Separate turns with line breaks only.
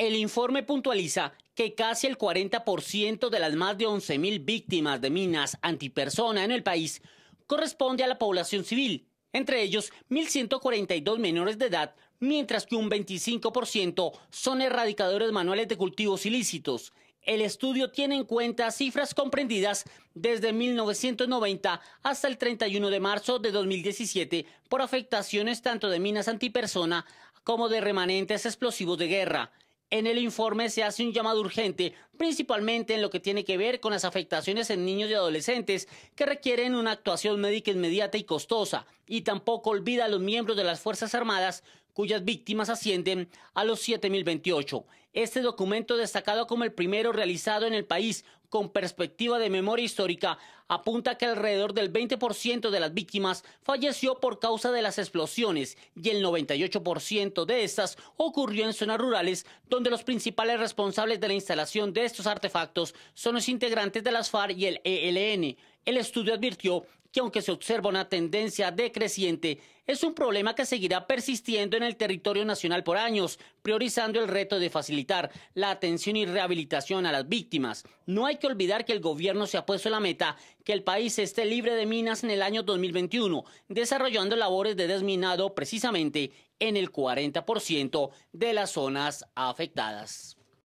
El informe puntualiza que casi el 40% de las más de 11.000 víctimas de minas antipersona en el país corresponde a la población civil, entre ellos 1.142 menores de edad, mientras que un 25% son erradicadores manuales de cultivos ilícitos. El estudio tiene en cuenta cifras comprendidas desde 1990 hasta el 31 de marzo de 2017 por afectaciones tanto de minas antipersona como de remanentes explosivos de guerra. En el informe se hace un llamado urgente, principalmente en lo que tiene que ver con las afectaciones en niños y adolescentes que requieren una actuación médica inmediata y costosa, y tampoco olvida a los miembros de las Fuerzas Armadas cuyas víctimas ascienden a los 7.028. Este documento, destacado como el primero realizado en el país con perspectiva de memoria histórica, apunta que alrededor del 20% de las víctimas falleció por causa de las explosiones y el 98% de estas ocurrió en zonas rurales, donde los principales responsables de la instalación de estos artefactos son los integrantes de las FARC y el ELN. El estudio advirtió que aunque se observa una tendencia decreciente, es un problema que seguirá persistiendo en el territorio nacional por años, priorizando el reto de facilitar la atención y rehabilitación a las víctimas. No hay que olvidar que el gobierno se ha puesto la meta que el país esté libre de minas en el año 2021, desarrollando labores de desminado precisamente en el 40% de las zonas afectadas.